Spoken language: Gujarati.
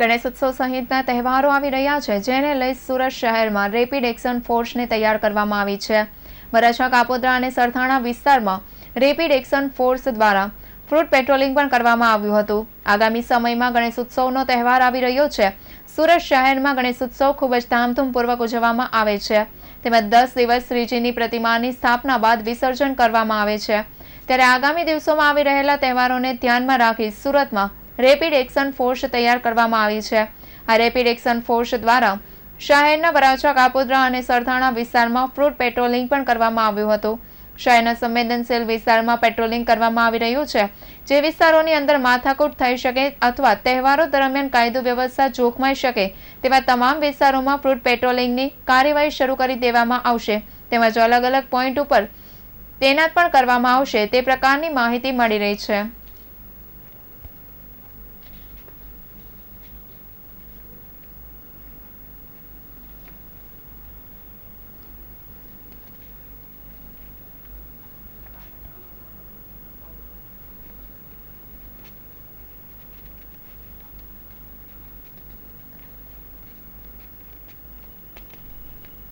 ગણેશોત્સવ સહિતના તહેવારો આવી રહ્યા છે જેને લઈ સુરત શહેરમાં રેપિડ એક્શન ફોર્સને તૈયાર કરવામાં આવી છે વરાછા કાપોદ્રા અને સરથાણા વિસ્તારમાં રેપિડ એક્શન ફોર્સ દ્વારા ફ્રૂટ પેટ્રોલિંગ પણ કરવામાં આવ્યું હતું આગામી સમયમાં ગણેશોત્સવનો તહેવાર આવી રહ્યો છે સુરત શહેરમાં ગણેશોત્સવ ખૂબ જ ધામધૂમપૂર્વક ઉજવવામાં આવે છે તેમજ દસ દિવસ શ્રીજીની પ્રતિમાની સ્થાપના બાદ વિસર્જન કરવામાં આવે છે ત્યારે આગામી દિવસોમાં આવી રહેલા તહેવારોને ધ્યાનમાં રાખી સુરતમાં રેપિડ એક્શન ફોર્સ તૈયાર કરવામાં આવી છે આ રેપિડ એક્શન ફોર્સ દ્વારા શહેરના વરાછા કાપોદ્રા અને સરથાણા વિસ્તારમાં ફ્રૂટ પેટ્રોલિંગ પણ કરવામાં આવ્યું હતું શહેરના સંવેદનશીલ વિસ્તારમાં પેટ્રોલિંગ કરવામાં આવી રહ્યું છે જે વિસ્તારોની અંદર માથાકૂટ થઈ શકે અથવા તહેવારો દરમિયાન કાયદો વ્યવસ્થા જોખમાઈ શકે તેવા તમામ વિસ્તારોમાં ફ્રૂટ પેટ્રોલિંગની કાર્યવાહી શરૂ કરી દેવામાં આવશે તેમજ અલગ અલગ પોઈન્ટ ઉપર તૈનાત પણ કરવામાં આવશે તે પ્રકારની માહિતી મળી રહી છે